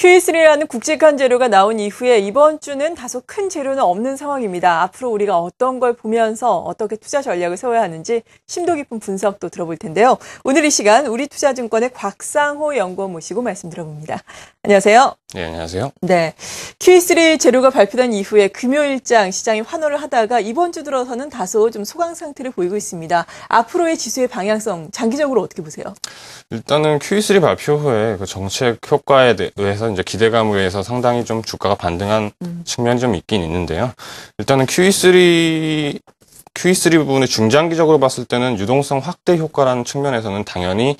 QE3라는 국직한 재료가 나온 이후에 이번 주는 다소 큰 재료는 없는 상황입니다. 앞으로 우리가 어떤 걸 보면서 어떻게 투자 전략을 세워야 하는지 심도 깊은 분석도 들어볼 텐데요. 오늘 이 시간 우리 투자증권의 곽상호 연구원 모시고 말씀 들어봅니다. 안녕하세요. 네, 안녕하세요. 네. QE3 재료가 발표된 이후에 금요일장 시장이 환호를 하다가 이번 주 들어서는 다소 좀 소강 상태를 보이고 있습니다. 앞으로의 지수의 방향성 장기적으로 어떻게 보세요? 일단은 QE3 발표 후에 그 정책 효과에 대해서 이제 기대감에 의해서 상당히 좀 주가가 반등한 음. 측면이 좀 있긴 있는데요. 일단은 QE3 QE3 부분의 중장기적으로 봤을 때는 유동성 확대 효과라는 측면에서는 당연히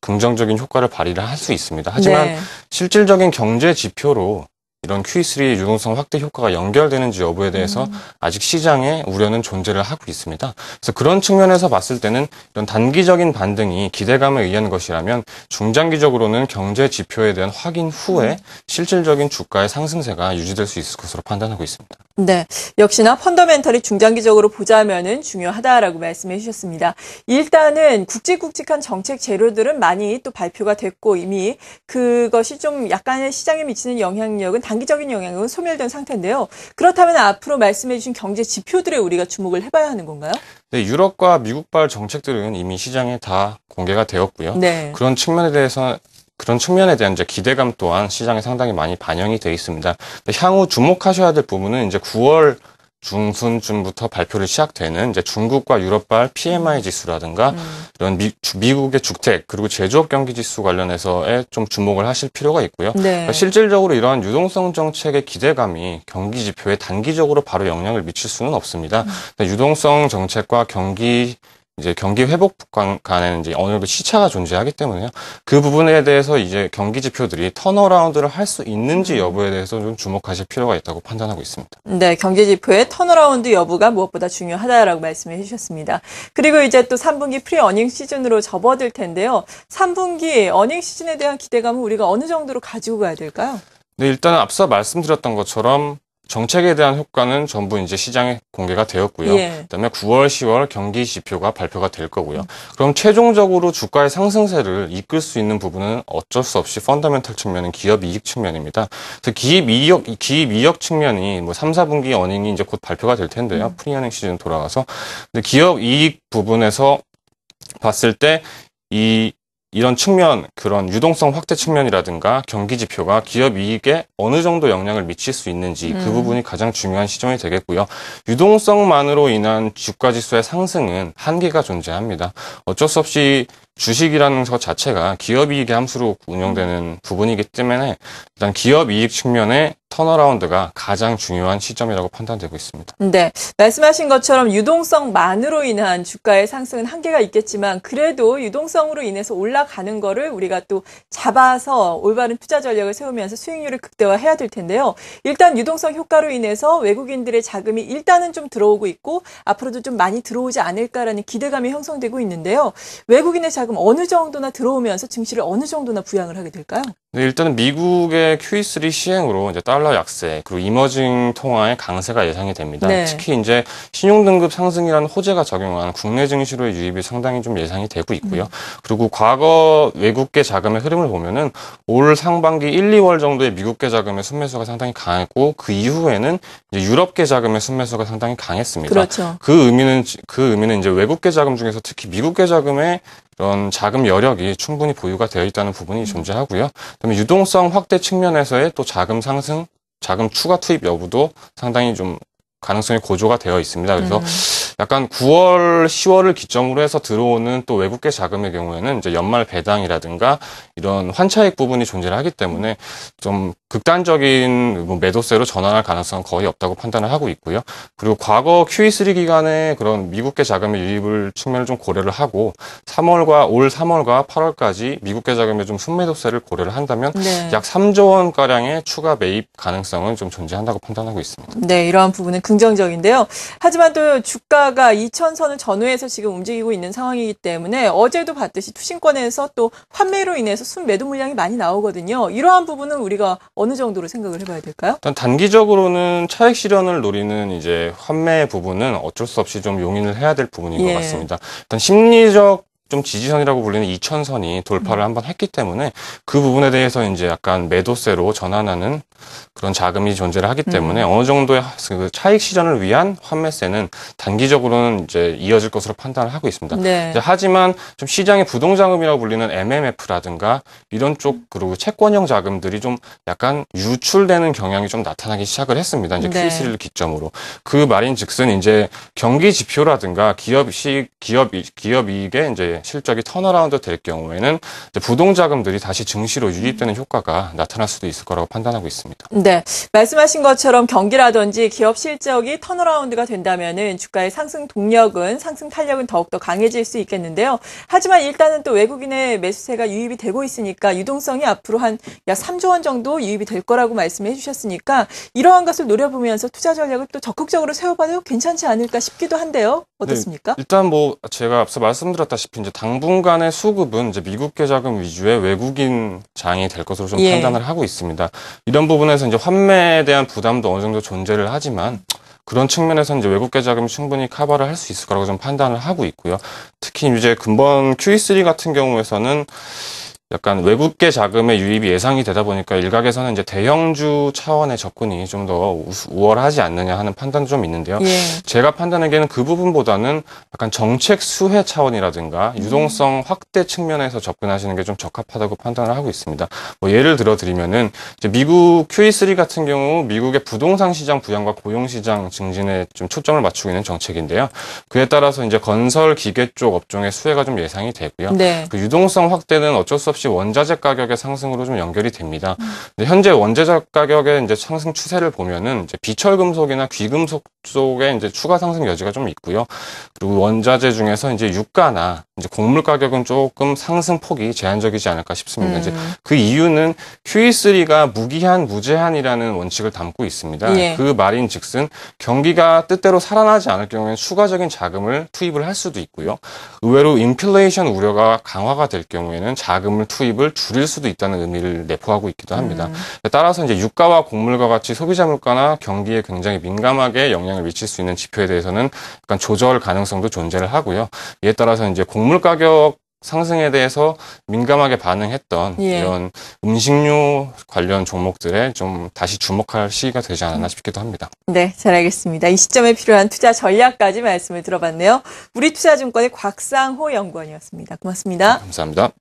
긍정적인 효과를 발휘를 할 수 있습니다. 하지만 네. 실질적인 경제 지표로 이런 QE3 유동성 확대 효과가 연결되는지 여부에 대해서 음. 아직 시장에 우려는 존재를 하고 있습니다. 그래서 그런 측면에서 봤을 때는 이런 단기적인 반등이 기대감을 의한 것이라면 중장기적으로는 경제 지표에 대한 확인 후에 음. 실질적인 주가의 상승세가 유지될 수 있을 것으로 판단하고 있습니다. 네. 역시나 펀더멘털이 중장기적으로 보자면은 중요하다라고 말씀해 주셨습니다. 일단은 굵직굵직한 정책 재료들은 많이 또 발표가 됐고 이미 그것이 좀 약간의 시장에 미치는 영향력은 단기적인 영향은 력 소멸된 상태인데요. 그렇다면 앞으로 말씀해 주신 경제 지표들에 우리가 주목을 해 봐야 하는 건가요? 네, 유럽과 미국발 정책들은 이미 시장에 다 공개가 되었고요. 네. 그런 측면에 대해서 그런 측면에 대한 이제 기대감 또한 시장에 상당히 많이 반영이 되어 있습니다. 향후 주목하셔야 될 부분은 이제 9월 중순쯤부터 발표를 시작되는 이제 중국과 유럽발 PMI 지수라든가 음. 이런 미, 국의 주택 그리고 제조업 경기 지수 관련해서에 좀 주목을 하실 필요가 있고요. 네. 그러니까 실질적으로 이러한 유동성 정책의 기대감이 경기 지표에 단기적으로 바로 영향을 미칠 수는 없습니다. 음. 유동성 정책과 경기 이제 경기 회복 간에는 이제 어느 정도 시차가 존재하기 때문에요. 그 부분에 대해서 이제 경기 지표들이 턴어라운드를 할 수 있는지 음. 여부에 대해서 좀 주목하실 필요가 있다고 판단하고 있습니다. 네, 경기 지표의 턴어라운드 여부가 무엇보다 중요하다라고 말씀해 주셨습니다. 그리고 이제 또 3분기 프리 어닝 시즌으로 접어들 텐데요. 3분기 어닝 시즌에 대한 기대감은 우리가 어느 정도로 가지고 가야 될까요? 네, 일단은 앞서 말씀드렸던 것처럼 정책에 대한 효과는 전부 이제 시장에 공개가 되었고요. 예. 그다음에 9월, 10월 경기 지표가 발표가 될 거고요. 음. 그럼 최종적으로 주가의 상승세를 이끌 수 있는 부분은 어쩔 수 없이 펀더멘털 측면은 기업 이익 측면입니다. 그래서 기업 이익 기업 이익 측면이 뭐 3, 4분기 어닝이 이제 곧 발표가 될 텐데요. 음. 프리어닝 시즌 돌아가서 근데 기업 이익 부분에서 봤을 때이 이런 측면, 그런 유동성 확대 측면이라든가 경기 지표가 기업 이익에 어느 정도 영향을 미칠 수 있는지 그 음. 그 부분이 가장 중요한 시점이 되겠고요. 유동성만으로 인한 주가 지수의 상승은 한계가 존재합니다. 어쩔 수 없이 주식이라는 것 자체가 기업 이익의 함수로 운영되는 부분이기 때문에 일단 기업 이익 측면에 턴어라운드가 가장 중요한 시점이라고 판단되고 있습니다. 네. 말씀하신 것처럼 유동성만으로 인한 주가의 상승은 한계가 있겠지만 그래도 유동성으로 인해서 올라가는 거를 우리가 또 잡아서 올바른 투자 전략을 세우면서 수익률을 극대화해야 될 텐데요. 일단 유동성 효과로 인해서 외국인들의 자금이 일단은 좀 들어오고 있고 앞으로도 좀 많이 들어오지 않을까라는 기대감이 형성되고 있는데요. 외국인의 자금 어느 정도나 들어오면서 증시를 어느 정도나 부양을 하게 될까요? 네, 일단은 미국의 QE3 시행으로 이제 달러 약세 그리고 이머징 통화의 강세가 예상이 됩니다. 네. 특히 이제 신용 등급 상승이라는 호재가 적용한 국내 증시로의 유입이 상당히 좀 예상이 되고 있고요. 음. 그리고 과거 외국계 자금의 흐름을 보면은 올 상반기 1, 2월 정도에 미국계 자금의 순매수가 상당히 강했고 그 이후에는 유럽계 자금의 순매수가 상당히 강했습니다. 그렇죠. 그 의미는 그 의미는 이제 외국계 자금 중에서 특히 미국계 자금의 이런 자금 여력이 충분히 보유가 되어 있다는 부분이 존재하고요. 그다음에 유동성 확대 측면에서의 또 자금 상승, 자금 추가 투입 여부도 상당히 좀 가능성이 고조가 되어 있습니다. 그래서 네. 약간 9월, 10월을 기점으로 해서 들어오는 또 외국계 자금의 경우에는 이제 연말 배당이라든가 이런 환차익 부분이 존재를 하기 때문에 좀 극단적인 뭐 매도세로 전환할 가능성은 거의 없다고 판단을 하고 있고요. 그리고 과거 QE3 기간에 그런 미국계 자금의 유입을 측면을 좀 고려를 하고 3월과 올 3월과 8월까지 미국계 자금의 좀 순매도세를 고려를 한다면 네. 약 3조 원 가량의 추가 매입 가능성은 좀 존재한다고 판단하고 있습니다. 네, 이러한 부분은 긍정적인데요. 하지만 또 주가 유가가 2천선을 전후해서 지금 움직이고 있는 상황이기 때문에 어제도 봤듯이 투신권에서 또 환매로 인해서 순매도 물량이 많이 나오거든요. 이러한 부분은 우리가 어느 정도로 생각을 해봐야 될까요? 일단 단기적으로는 차익 실현을 노리는 이제 환매 부분은 어쩔 수 없이 좀 용인을 해야 될 부분인 예. 것 같습니다. 일단 심리적 좀 지지선이라고 불리는 2천선이 돌파를 음. 한번 했기 때문에 그 부분에 대해서 이제 약간 매도세로 전환하는 그런 자금이 존재를 하기 음. 때문에 음. 어느 정도의 그 차익 시전을 위한 환매세는 단기적으로는 이제 이어질 것으로 판단을 하고 있습니다. 네. 하지만 좀 시장의 부동 자금이라고 불리는 MMF라든가 이런 쪽 그리고 채권형 자금들이 좀 약간 유출되는 경향이 좀 나타나기 시작을 했습니다. 이제 Q3를 기점으로 그 말인즉슨 이제 경기 지표라든가 기업 시 기업 기업 이익의 이제 실적이 턴어라운드 될 경우에는 부동 자금들이 다시 증시로 유입되는 효과가 나타날 수도 있을 거라고 판단하고 있습니다. 있습니다. 네. 말씀하신 것처럼 경기라든지 기업 실적이 턴어라운드가 된다면은 주가의 상승 동력은 상승 탄력은 더욱더 강해질 수 있겠는데요. 하지만 일단은 또 외국인의 매수세가 유입이 되고 있으니까 유동성이 앞으로 한 약 3조 원 정도 유입이 될 거라고 말씀해 주셨으니까 이러한 것을 노려보면서 투자 전략을 또 적극적으로 세워봐도 괜찮지 않을까 싶기도 한데요. 어떻습니까? 네, 일단 뭐 제가 앞서 말씀드렸다시피 이제 당분간의 수급은 이제 미국 계자금 위주의 외국인 장이 될 것으로 좀 예. 판단을 하고 있습니다. 이런 부분 부분에서 이제 환매에 대한 부담도 어느 정도 존재를 하지만 그런 측면에서 이제 외국 계자금이 충분히 커버를 할 수 있을 거라고 좀 판단을 하고 있고요. 특히 이제 금번 QE3 같은 경우에서는 약간 외국계 자금의 유입이 예상이 되다 보니까 일각에서는 이제 대형주 차원의 접근이 좀 더 우월하지 않느냐 하는 판단도 좀 있는데요. 예. 제가 판단하기에는 그 부분보다는 약간 정책 수혜 차원이라든가 음. 유동성 확대 측면에서 접근하시는 게 좀 적합하다고 판단을 하고 있습니다. 뭐 예를 들어 드리면은 미국 QE3 같은 경우 미국의 부동산 시장 부양과 고용 시장 증진에 좀 초점을 맞추고 있는 정책인데요. 그에 따라서 이제 건설 기계 쪽 업종의 수혜가 좀 예상이 되고요. 네. 그 유동성 확대는 어쩔 수 없이 역시 원자재 가격의 상승으로 좀 연결이 됩니다. 음. 현재 원자재 가격의 이제 상승 추세를 보면은 이제 비철금속이나 귀금속 쪽에 이제 추가 상승 여지가 좀 있고요. 그리고 원자재 중에서 이제 유가나 이제 곡물 가격은 조금 상승폭이 제한적이지 않을까 싶습니다. 음. 이제 그 이유는 QE3가 무기한 무제한이라는 원칙을 담고 있습니다. 예. 그 말인 즉슨 경기가 뜻대로 살아나지 않을 경우에는 추가적인 자금을 투입을 할 수도 있고요. 의외로 인플레이션 우려가 강화가 될 경우에는 자금을 투입을 줄일 수도 있다는 의미를 내포하고 있기도 합니다. 음. 따라서 이제 유가와 곡물과 같이 소비자 물가나 경기에 굉장히 민감하게 영향을 미칠 수 있는 지표에 대해서는 약간 조절 가능성도 존재를 하고요. 이에 따라서 이제 곡물 곡물 가격 상승에 대해서 민감하게 반응했던 예. 이런 음식료 관련 종목들에 좀 다시 주목할 시기가 되지 않았나 음. 싶기도 합니다. 네, 잘 알겠습니다. 이 시점에 필요한 투자 전략까지 말씀을 들어봤네요. 우리투자증권의 곽상호 연구원이었습니다. 고맙습니다. 네, 감사합니다.